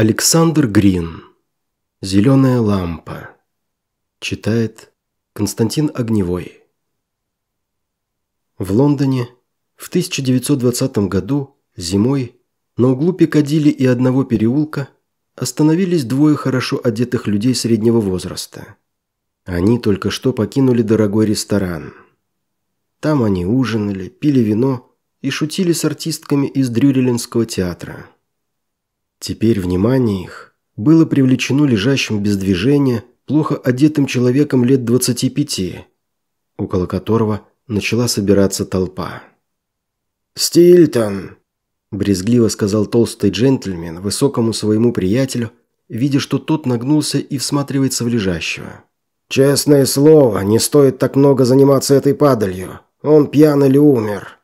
Александр Грин. «Зеленая лампа». Читает Константин Огневой. В Лондоне в 1920 году зимой на углу Пикадилли и одного переулка остановились двое хорошо одетых людей среднего возраста. Они только что покинули дорогой ресторан. Там они ужинали, пили вино и шутили с артистками из Дрюрелинского театра. Теперь внимание их было привлечено лежащим без движения, плохо одетым человеком лет 25, около которого начала собираться толпа. «Стильтон!» – брезгливо сказал толстый джентльмен высокому своему приятелю, видя, что тот нагнулся и всматривается в лежащего. «Честное слово, не стоит так много заниматься этой падалью. Он пьян или умер?»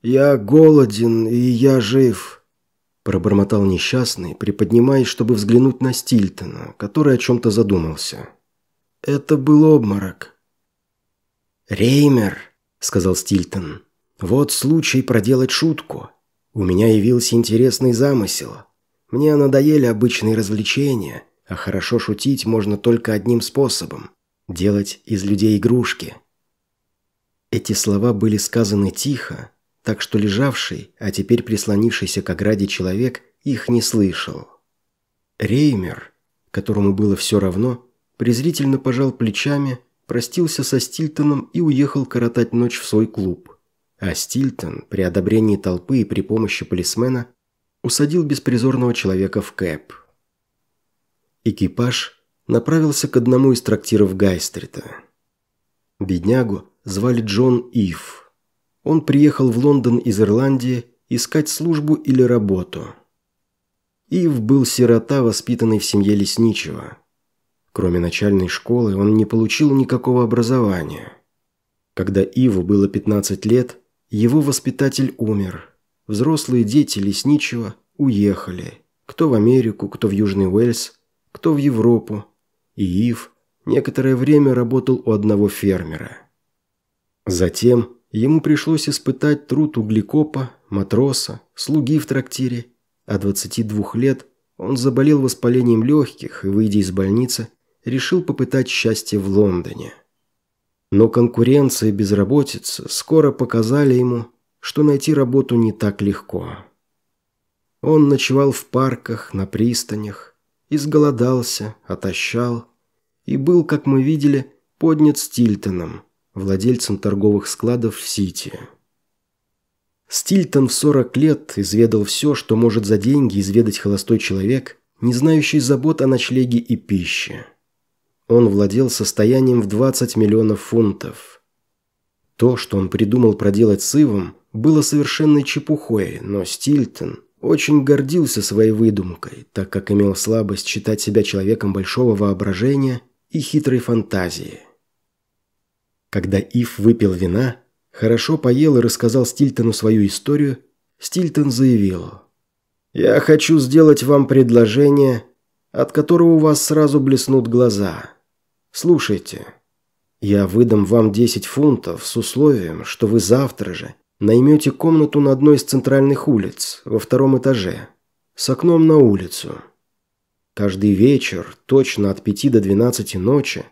«Я голоден, и я жив», Пробормотал несчастный, приподнимаясь, чтобы взглянуть на Стильтона, который о чем-то задумался. «Это был обморок». «Реймер», — сказал Стильтон, — «вот случай проделать шутку. У меня явился интересный замысел. Мне надоели обычные развлечения, а хорошо шутить можно только одним способом — делать из людей игрушки». Эти слова были сказаны тихо, так что лежавший, а теперь прислонившийся к ограде человек их не слышал. Реймер, которому было все равно, презрительно пожал плечами, простился со Стильтоном и уехал коротать ночь в свой клуб. А Стильтон, при одобрении толпы и при помощи полисмена, усадил беспризорного человека в кэп. Экипаж направился к одному из трактиров Гайстрита. Беднягу звали Джон Ив – он приехал в Лондон из Ирландии искать службу или работу. Ив был сирота, воспитанный в семье лесничего. Кроме начальной школы, он не получил никакого образования. Когда Иву было 15 лет, его воспитатель умер. Взрослые дети лесничего уехали. Кто в Америку, кто в Южный Уэльс, кто в Европу. И Ив некоторое время работал у одного фермера. Затем Ему пришлось испытать труд углекопа, матроса, слуги в трактире, а 22 лет он заболел воспалением легких и, выйдя из больницы, решил попытать счастье в Лондоне. Но конкуренция и безработица скоро показали ему, что найти работу не так легко. Он ночевал в парках, на пристанях, изголодался, отощал и был, как мы видели, поднят Стильтоном – владельцем торговых складов в Сити. Стильтон в 40 лет изведал все, что может за деньги изведать холостой человек, не знающий забот о ночлеге и пище. Он владел состоянием в 20 миллионов фунтов. То, что он придумал проделать с Ивом, было совершенной чепухой, но Стильтон очень гордился своей выдумкой, так как имел слабость считать себя человеком большого воображения и хитрой фантазии – когда Ив выпил вина, хорошо поел и рассказал Стильтону свою историю, Стильтон заявил. «Я хочу сделать вам предложение, от которого у вас сразу блеснут глаза. Слушайте, я выдам вам 10 фунтов с условием, что вы завтра же наймете комнату на одной из центральных улиц, во втором этаже, с окном на улицу. Каждый вечер, точно от 5 до 12 ночи,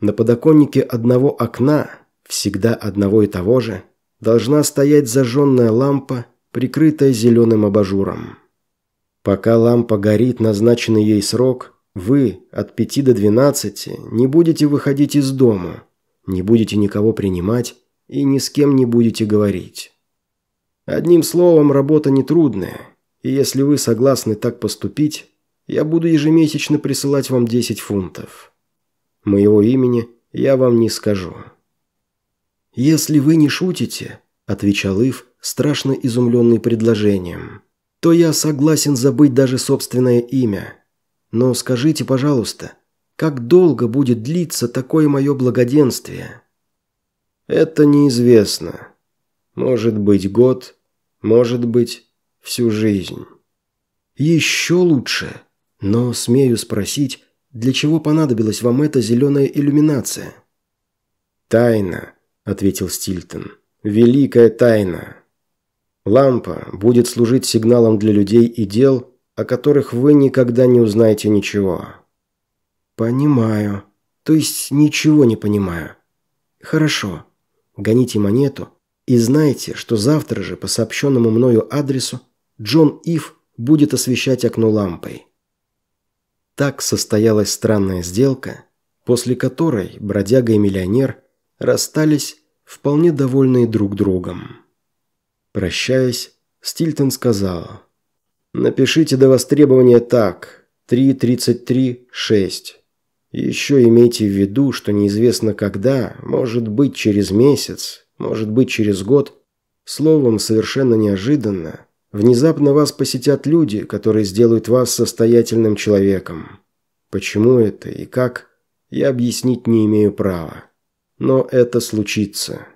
на подоконнике одного окна, всегда одного и того же, должна стоять зажженная лампа, прикрытая зеленым абажуром. Пока лампа горит назначенный ей срок, вы от 5 до 12 не будете выходить из дома, не будете никого принимать и ни с кем не будете говорить. Одним словом, работа нетрудная, и если вы согласны так поступить, я буду ежемесячно присылать вам 10 фунтов. Моего имени я вам не скажу». «Если вы не шутите», – отвечал Ив, страшно изумленный предложением, – «то я согласен забыть даже собственное имя. Но скажите, пожалуйста, как долго будет длиться такое мое благоденствие?» «Это неизвестно. Может быть, год, может быть, всю жизнь». «Еще лучше. Но, смею спросить, для чего понадобилась вам эта зеленая иллюминация?» «Тайна», – ответил Стильтон. «Великая тайна. Лампа будет служить сигналом для людей и дел, о которых вы никогда не узнаете ничего». «Понимаю. То есть ничего не понимаю. Хорошо. Гоните монету и знайте, что завтра же по сообщенному мною адресу Джон Ив будет освещать окно лампой». Так состоялась странная сделка, после которой бродяга и миллионер расстались вполне довольные друг другом. Прощаясь, Стильтон сказал «Напишите до востребования так, 3.33.6. Еще имейте в виду, что неизвестно когда, может быть через месяц, может быть через год, словом, совершенно неожиданно, Внезапно вас посетят люди, которые сделают вас состоятельным человеком. Почему это и как, я объяснить не имею права. Но это случится.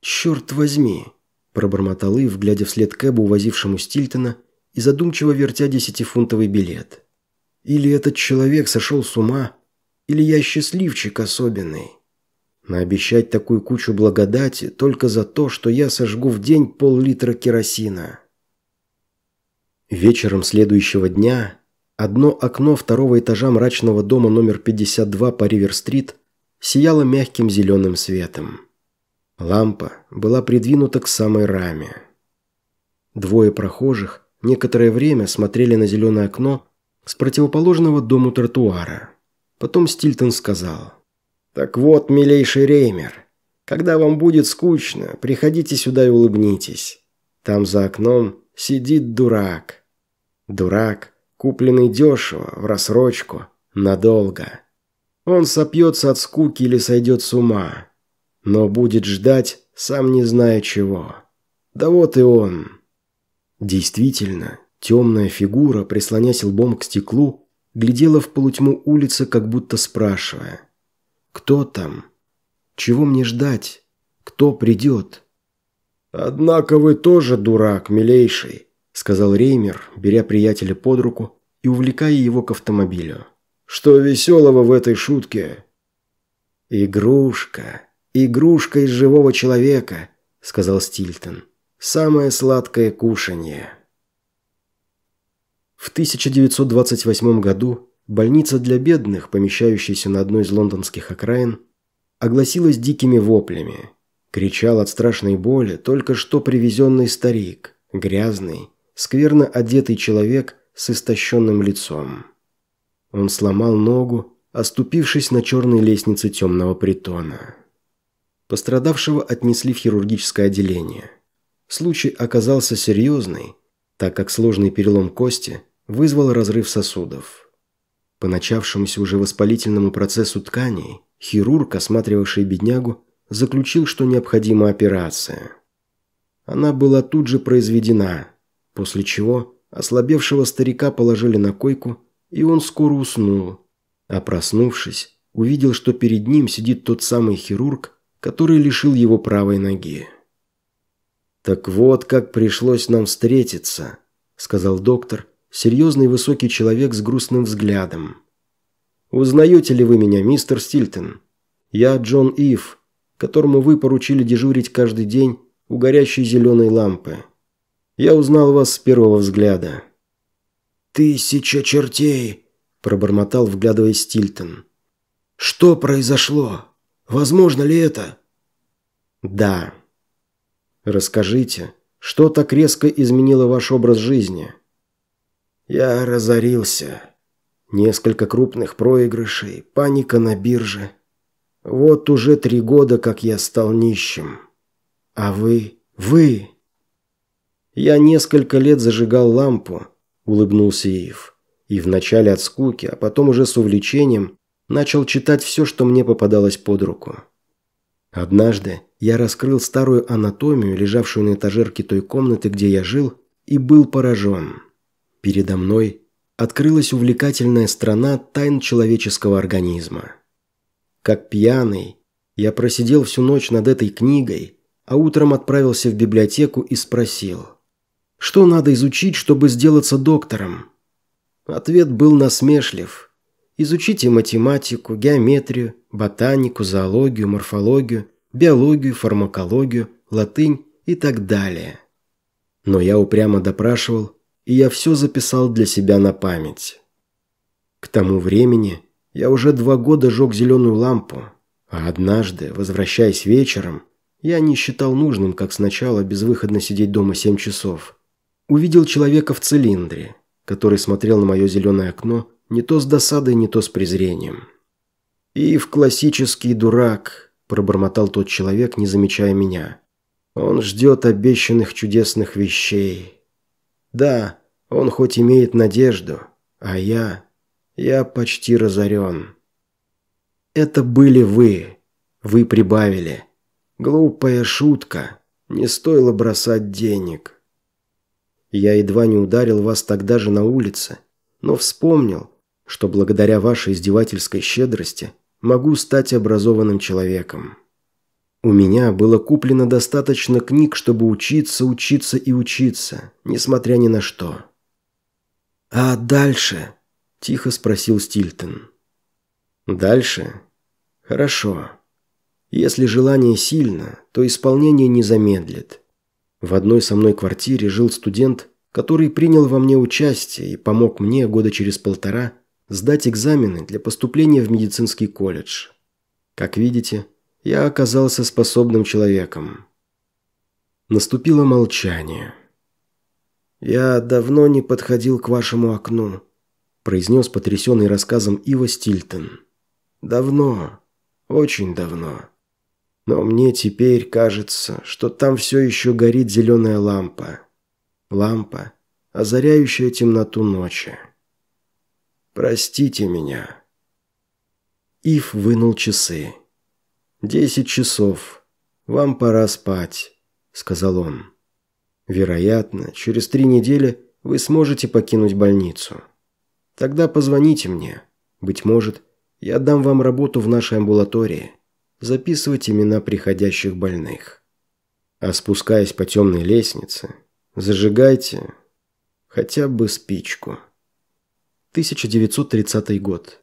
«Черт возьми!» – пробормотал Ив, глядя вслед кэба, увозившему Стильтона, и задумчиво вертя десятифунтовый билет. «Или этот человек сошел с ума, или я счастливчик особенный». Наобещать такую кучу благодати только за то, что я сожгу в день пол-литра керосина. Вечером следующего дня одно окно второго этажа мрачного дома номер 52 по Ривер-стрит сияло мягким зеленым светом. Лампа была придвинута к самой раме. Двое прохожих некоторое время смотрели на зеленое окно с противоположного дому тротуара. Потом Стильтон сказал – «Так вот, милейший Реймер, когда вам будет скучно, приходите сюда и улыбнитесь. Там за окном сидит дурак. Дурак, купленный дешево, в рассрочку, надолго. Он сопьется от скуки или сойдет с ума, но будет ждать, сам не зная чего. Да вот и он». Действительно, темная фигура, прислонясь лбом к стеклу, глядела в полутьму улицы, как будто спрашивая – кто там? Чего мне ждать? Кто придет? «Однако вы тоже дурак, милейший», – сказал Реймер, беря приятеля под руку и увлекая его к автомобилю. «Что веселого в этой шутке?» «Игрушка. Игрушка из живого человека», – сказал Стильтон. «Самое сладкое кушанье». В 1928 году Больница для бедных, помещающаяся на одной из лондонских окраин, огласилась дикими воплями. Кричал от страшной боли только что привезенный старик, грязный, скверно одетый человек с истощенным лицом. Он сломал ногу, оступившись на черной лестнице темного притона. Пострадавшего отнесли в хирургическое отделение. Случай оказался серьезный, так как сложный перелом кости вызвал разрыв сосудов. По начавшемуся уже воспалительному процессу тканей, хирург, осматривавший беднягу, заключил, что необходима операция. Она была тут же произведена, после чего ослабевшего старика положили на койку, и он скоро уснул. А проснувшись, увидел, что перед ним сидит тот самый хирург, который лишил его правой ноги. «Так вот, как пришлось нам встретиться», – сказал доктор, Серьезный высокий человек с грустным взглядом. «Узнаете ли вы меня, мистер Стильтон? Я Джон Ив, которому вы поручили дежурить каждый день у горящей зеленой лампы. Я узнал вас с первого взгляда». «Тысяча чертей!» – пробормотал, вглядываясь Стильтон. «Что произошло? Возможно ли это?» «Да». «Расскажите, что так резко изменило ваш образ жизни?» Я разорился. Несколько крупных проигрышей, паника на бирже. Вот уже три года, как я стал нищим. А вы... Вы... Я несколько лет зажигал лампу, улыбнулся Ив. И вначале от скуки, а потом уже с увлечением начал читать все, что мне попадалось под руку. Однажды я раскрыл старую анатомию, лежавшую на этажерке той комнаты, где я жил, и был поражен. Передо мной открылась увлекательная страна тайн человеческого организма. Как пьяный, я просидел всю ночь над этой книгой, а утром отправился в библиотеку и спросил, что надо изучить, чтобы сделаться доктором. Ответ был насмешлив. Изучите математику, геометрию, ботанику, зоологию, морфологию, биологию, фармакологию, латынь и так далее. Но я упрямо допрашивал, и я все записал для себя на память. К тому времени я уже два года жег зеленую лампу, а однажды, возвращаясь вечером, я не считал нужным, как сначала, безвыходно сидеть дома семь часов. Увидел человека в цилиндре, который смотрел на мое зеленое окно не то с досадой, не то с презрением. «И в классический дурак», – пробормотал тот человек, не замечая меня. «Он ждет обещанных чудесных вещей». «Да, он хоть имеет надежду, а я... Я почти разорен. Это были вы. Вы прибавили. Глупая шутка. Не стоило бросать денег. Я едва не ударил вас тогда же на улице, но вспомнил, что благодаря вашей издевательской щедрости могу стать образованным человеком. У меня было куплено достаточно книг, чтобы учиться, учиться и учиться, несмотря ни на что. «А дальше?» – тихо спросил Стильтон. «Дальше? Хорошо. Если желание сильно, то исполнение не замедлит. В одной со мной квартире жил студент, который принял во мне участие и помог мне года через полтора сдать экзамены для поступления в медицинский колледж. Как видите, я оказался способным человеком». Наступило молчание. «Я давно не подходил к вашему окну», – произнес потрясенный рассказом Ива Стильтон. «Давно. Очень давно. Но мне теперь кажется, что там все еще горит зеленая лампа. Лампа, озаряющая темноту ночи. Простите меня». Ив вынул часы. «Десять часов. Вам пора спать», – сказал он. Вероятно, через три недели вы сможете покинуть больницу. Тогда позвоните мне. Быть может, я дам вам работу в нашей амбулатории. Записывать имена приходящих больных. А спускаясь по темной лестнице, зажигайте хотя бы спичку. 1930 год.